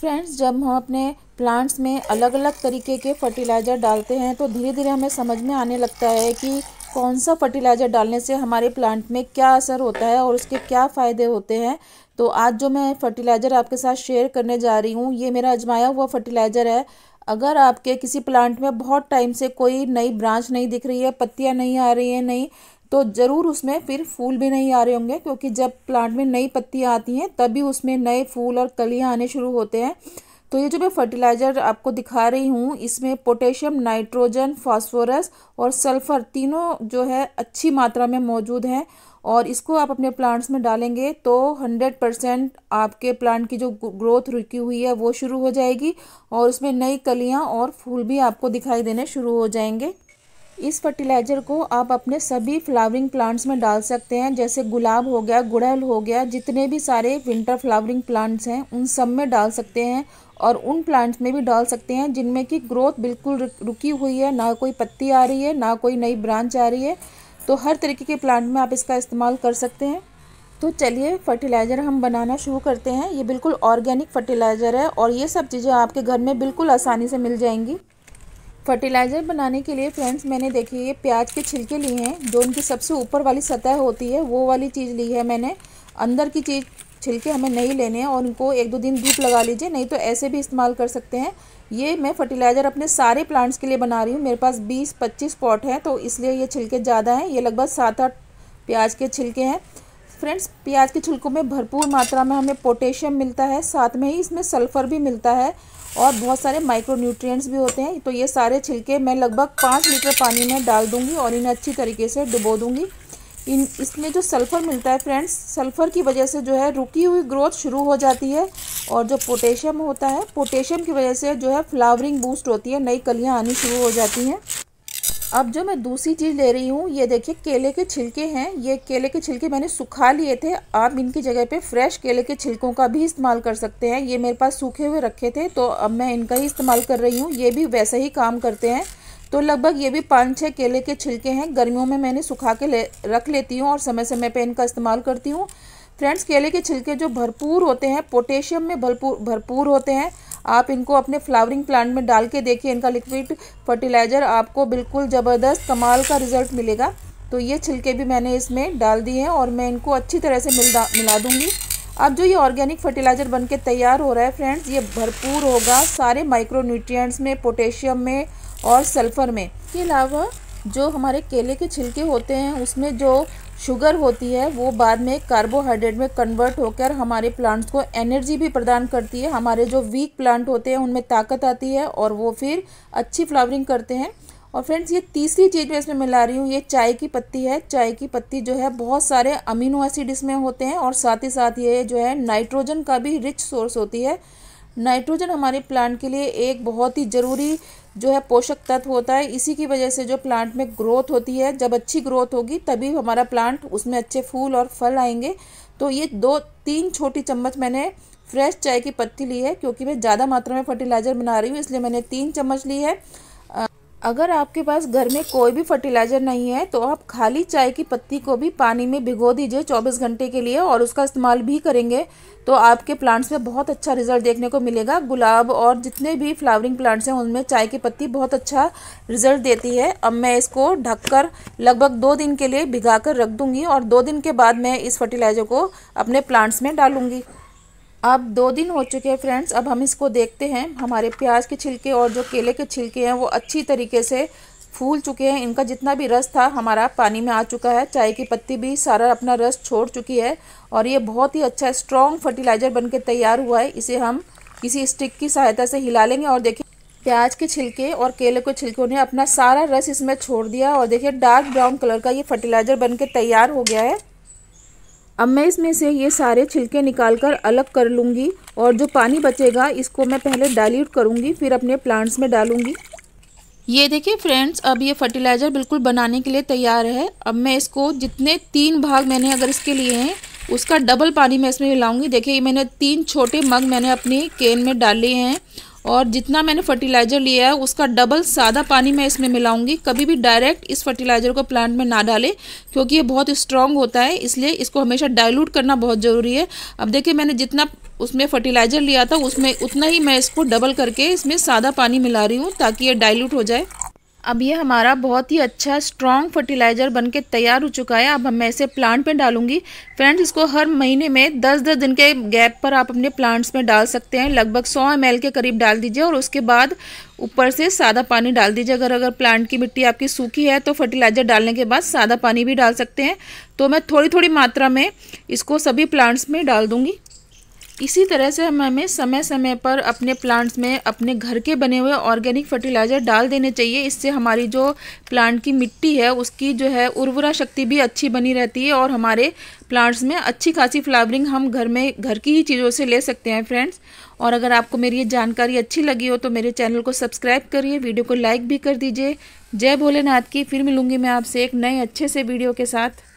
friends जब हम अपने प्लांट्स में अलग अलग तरीके के फर्टिलाइज़र डालते हैं तो धीरे धीरे हमें समझ में आने लगता है कि कौन सा फर्टिलाइज़र डालने से हमारे प्लांट में क्या असर होता है और उसके क्या फ़ायदे होते हैं तो आज जो मैं फर्टिलाइज़र आपके साथ शेयर करने जा रही हूँ ये मेरा अजमाया हुआ फर्टिलाइज़र है अगर आपके किसी प्लांट में बहुत टाइम से कोई नई ब्रांच नहीं दिख रही है पत्तियाँ नहीं आ रही हैं नहीं तो ज़रूर उसमें फिर फूल भी नहीं आ रहे होंगे क्योंकि जब प्लांट में नई पत्तियाँ आती हैं तभी उसमें नए फूल और कलियाँ आने शुरू होते हैं तो ये जो मैं फर्टिलाइज़र आपको दिखा रही हूँ इसमें पोटेशियम नाइट्रोजन फास्फोरस और सल्फ़र तीनों जो है अच्छी मात्रा में मौजूद हैं और इसको आप अपने प्लांट्स में डालेंगे तो 100 परसेंट आपके प्लांट की जो ग्रोथ रुकी हुई है वो शुरू हो जाएगी और उसमें नई कलियाँ और फूल भी आपको दिखाई देने शुरू हो जाएंगे इस फर्टिलाइज़र को आप अपने सभी फ्लावरिंग प्लांट्स में डाल सकते हैं जैसे गुलाब हो गया गुड़हल हो गया जितने भी सारे विंटर फ्लावरिंग प्लांट्स हैं उन सब में डाल सकते हैं और उन प्लांट्स में भी डाल सकते हैं जिनमें की ग्रोथ बिल्कुल रुकी हुई है ना कोई पत्ती आ रही है ना कोई नई ब्रांच आ रही है तो हर तरीके के प्लांट में आप इसका इस्तेमाल कर सकते हैं तो चलिए फर्टिलाइज़र हम बनाना शुरू करते हैं ये बिल्कुल ऑर्गेनिक फर्टिलाइज़र है और ये सब चीज़ें आपके घर में बिल्कुल आसानी से मिल जाएंगी फर्टिलाइज़र बनाने के लिए फ्रेंड्स मैंने देखिए ये प्याज के छिलके लिए हैं जो उनकी सबसे ऊपर वाली सतह होती है वो वाली चीज़ ली है मैंने अंदर की चीज़ छिलके हमें नहीं लेने हैं और उनको एक दो दिन धूप लगा लीजिए नहीं तो ऐसे भी इस्तेमाल कर सकते हैं ये मैं फर्टिलाइज़र अपने सारे प्लांट्स के लिए बना रही हूँ मेरे पास बीस पच्चीस पॉट हैं तो इसलिए ये छिलके ज़्यादा हैं ये लगभग सात आठ प्याज के छिलके हैं फ्रेंड्स प्याज के छिलकों में भरपूर मात्रा में हमें पोटेशियम मिलता है साथ में ही इसमें सल्फ़र भी मिलता है और बहुत सारे माइक्रो न्यूट्रियट्स भी होते हैं तो ये सारे छिलके मैं लगभग पाँच लीटर पानी में डाल दूँगी और इन्हें अच्छी तरीके से डुबो दूँगी इन इसमें जो सल्फ़र मिलता है फ्रेंड्स सल्फ़र की वजह से जो है रुकी हुई ग्रोथ शुरू हो जाती है और जो पोटेशियम होता है पोटेशियम की वजह से जो है फ्लावरिंग बूस्ट होती है नई कलियाँ आनी शुरू हो जाती हैं अब जो मैं दूसरी चीज़ ले रही हूँ ये देखिए केले के छिलके हैं ये केले के छिलके मैंने सुखा लिए थे आप इनकी जगह पे फ्रेश केले के छिलकों का भी इस्तेमाल कर सकते हैं ये मेरे पास सूखे हुए रखे थे तो अब मैं इनका ही इस्तेमाल कर रही हूँ ये भी वैसे ही काम करते हैं तो लगभग ये भी पाँच छः केले के छिलके हैं गर्मियों में मैंने सुखा के ले रख लेती हूँ और समय समय पर इनका इस्तेमाल करती हूँ फ्रेंड्स केले के छिलके जो भरपूर होते हैं पोटेशियम में भरपूर भरपूर होते हैं आप इनको अपने फ्लावरिंग प्लांट में डाल के देखिए इनका लिक्विड फर्टिलाइज़र आपको बिल्कुल ज़बरदस्त कमाल का रिजल्ट मिलेगा तो ये छिलके भी मैंने इसमें डाल दिए हैं और मैं इनको अच्छी तरह से मिला मिला दूँगी अब जो ये ऑर्गेनिक फर्टिलाइज़र बन के तैयार हो रहा है फ्रेंड्स ये भरपूर होगा सारे न्यूट्रियट्स में पोटेशियम में और सल्फ़र में इसके अलावा जो हमारे केले के छिलके होते हैं उसमें जो शुगर होती है वो बाद में कार्बोहाइड्रेट में कन्वर्ट होकर हमारे प्लांट्स को एनर्जी भी प्रदान करती है हमारे जो वीक प्लांट होते हैं उनमें ताकत आती है और वो फिर अच्छी फ्लावरिंग करते हैं और फ्रेंड्स ये तीसरी चीज़ मैं इसमें मिला रही हूँ ये चाय की पत्ती है चाय की पत्ती जो है बहुत सारे अमीनो एसिड इसमें होते हैं और साथ ही साथ ये जो है नाइट्रोजन का भी रिच सोर्स होती है नाइट्रोजन हमारे प्लांट के लिए एक बहुत ही ज़रूरी जो है पोषक तत्व होता है इसी की वजह से जो प्लांट में ग्रोथ होती है जब अच्छी ग्रोथ होगी तभी हमारा प्लांट उसमें अच्छे फूल और फल आएंगे तो ये दो तीन छोटी चम्मच मैंने फ्रेश चाय की पत्ती ली है क्योंकि मैं ज़्यादा मात्रा में फर्टिलाइज़र बना रही हूँ इसलिए मैंने तीन चम्मच ली है अगर आपके पास घर में कोई भी फर्टिलाइज़र नहीं है तो आप खाली चाय की पत्ती को भी पानी में भिगो दीजिए 24 घंटे के लिए और उसका इस्तेमाल भी करेंगे तो आपके प्लांट्स में बहुत अच्छा रिजल्ट देखने को मिलेगा गुलाब और जितने भी फ्लावरिंग प्लांट्स हैं उनमें चाय की पत्ती बहुत अच्छा रिजल्ट देती है अब मैं इसको ढककर लगभग दो दिन के लिए भिगा कर रख दूँगी और दो दिन के बाद मैं इस फर्टिलाइज़र को अपने प्लांट्स में डालूँगी अब दो दिन हो चुके हैं फ्रेंड्स अब हम इसको देखते हैं हमारे प्याज के छिलके और जो केले के छिलके हैं वो अच्छी तरीके से फूल चुके हैं इनका जितना भी रस था हमारा पानी में आ चुका है चाय की पत्ती भी सारा अपना रस छोड़ चुकी है और ये बहुत ही अच्छा स्ट्रॉन्ग फर्टिलाइज़र बन के तैयार हुआ है इसे हम किसी स्टिक की सहायता से हिला लेंगे और देखिए प्याज के छिलके और केले के छिलकों ने अपना सारा रस इसमें छोड़ दिया और देखिए डार्क ब्राउन कलर का ये फर्टिलाइज़र बन के तैयार हो गया है अब मैं इसमें से ये सारे छिलके निकाल कर अलग कर लूँगी और जो पानी बचेगा इसको मैं पहले डाइल्यूट करूँगी फिर अपने प्लांट्स में डालूँगी ये देखिए फ्रेंड्स अब ये फर्टिलाइज़र बिल्कुल बनाने के लिए तैयार है अब मैं इसको जितने तीन भाग मैंने अगर इसके लिए हैं उसका डबल पानी मैं इसमें मिलाऊंगी देखिए ये मैंने तीन छोटे मग मैंने अपने केन में डाले हैं और जितना मैंने फर्टिलाइज़र लिया है उसका डबल सादा पानी मैं इसमें मिलाऊंगी कभी भी डायरेक्ट इस फर्टिलाइज़र को प्लांट में ना डालें क्योंकि ये बहुत स्ट्रांग होता है इसलिए इसको हमेशा डाइल्यूट करना बहुत ज़रूरी है अब देखिए मैंने जितना उसमें फर्टिलाइज़र लिया था उसमें उतना ही मैं इसको डबल करके इसमें सादा पानी मिला रही हूँ ताकि ये डायल्यूट हो जाए अब ये हमारा बहुत ही अच्छा स्ट्रॉन्ग फर्टिलाइज़र बन के तैयार हो चुका है अब हम मैं इसे प्लांट में डालूंगी फ्रेंड्स इसको हर महीने में 10-10 दिन के गैप पर आप अपने प्लांट्स में डाल सकते हैं लगभग 100 एम के करीब डाल दीजिए और उसके बाद ऊपर से सादा पानी डाल दीजिए अगर अगर प्लांट की मिट्टी आपकी सूखी है तो फर्टिलाइज़र डालने के बाद सादा पानी भी डाल सकते हैं तो मैं थोड़ी थोड़ी मात्रा में इसको सभी प्लांट्स में डाल दूँगी इसी तरह से हम हमें समय समय पर अपने प्लांट्स में अपने घर के बने हुए ऑर्गेनिक फर्टिलाइज़र डाल देने चाहिए इससे हमारी जो प्लांट की मिट्टी है उसकी जो है उर्वरा शक्ति भी अच्छी बनी रहती है और हमारे प्लांट्स में अच्छी खासी फ्लावरिंग हम घर में घर की ही चीज़ों से ले सकते हैं फ्रेंड्स और अगर आपको मेरी ये जानकारी अच्छी लगी हो तो मेरे चैनल को सब्सक्राइब करिए वीडियो को लाइक भी कर दीजिए जय भोलेनाथ की फिर मिलूँगी मैं आपसे एक नए अच्छे से वीडियो के साथ